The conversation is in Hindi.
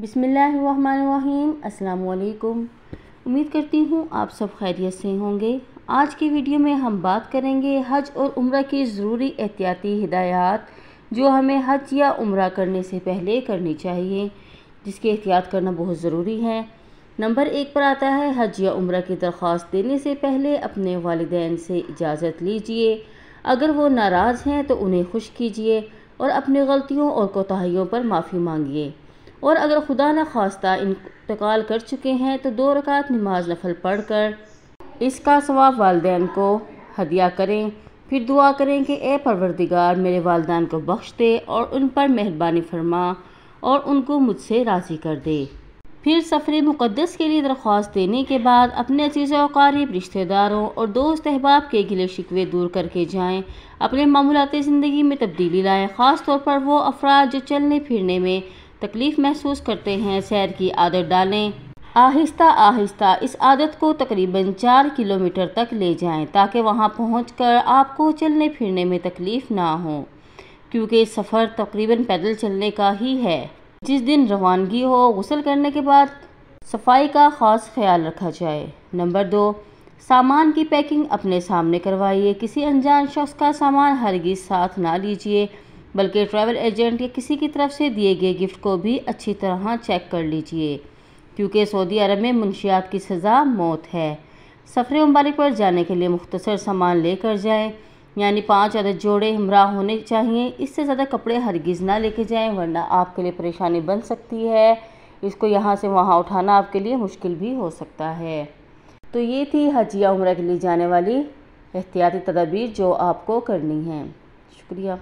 बिसमीम् वालेकुम उम्मीद करती हूँ आप सब खैरियत से होंगे आज की वीडियो में हम बात करेंगे हज और उम्र की ज़रूरी एहतियाती हिदायत जो हमें हज या उम्र करने से पहले करनी चाहिए जिसकी एहतियात करना बहुत ज़रूरी है नंबर एक पर आता है हज या उम्र की दरख्वास्त देने से पहले अपने वालदान से इजाज़त लीजिए अगर वो नाराज़ हैं तो उन्हें खुश कीजिए और अपनी गलतियों और कोताहियों पर माफ़ी मांगिए और अगर खुदा ना खास्ता इंतकाल कर चुके हैं तो दो रकात नमाज नफल पढ़ कर इसका सवाब वालदेन को हदिया करें फिर दुआ करें कि ए परवरदिगार मेरे वालदान को बख्श दे और उन पर मेहरबानी फरमा और उनको मुझसे राज़ी कर दे फिर सफ़र मुक़दस के लिए दरख्वास्त देने के बाद अपने अजीज़ वकारीब रिश्तेदारों और दोस्त अहबाब के गिले शिकवे दूर करके जाएं अपने मामूलती ज़िंदगी में तब्दीली लाएं ख़ास तौर पर वो अफराद जो चलने फिरने में तकलीफ़ महसूस करते हैं सैर की आदत डालें आहिस्ता आहिस्ता इस आदत को तकरीबन चार किलोमीटर तक ले जाएं ताकि वहां पहुंचकर आपको चलने फिरने में तकलीफ़ ना हो क्योंकि सफ़र तकरीबन पैदल चलने का ही है जिस दिन रवानगी हो गसल करने के बाद सफाई का ख़ास ख्याल रखा जाए नंबर दो सामान की पैकिंग अपने सामने करवाइए किसी अनजान शख्स का सामान हरगिज़ साथ ना लीजिए बल्कि ट्रैवल एजेंट या किसी की तरफ से दिए गए गिफ्ट को भी अच्छी तरह चेक कर लीजिए क्योंकि सऊदी अरब में मुंशियात की सज़ा मौत है सफ़र ममालिक पर जाने के लिए मुख्तसर सामान लेकर जाएँ यानी पाँच अदद जोड़े हमरा होने चाहिए इससे ज़्यादा कपड़े हरगिज़ ना लेके जाएं वरना आपके लिए परेशानी बन सकती है इसको यहाँ से वहाँ उठाना आपके लिए मुश्किल भी हो सकता है तो ये थी हजिया उम्र के लिए जाने वाली एहतियाती तदाबीर जो आपको करनी है शुक्रिया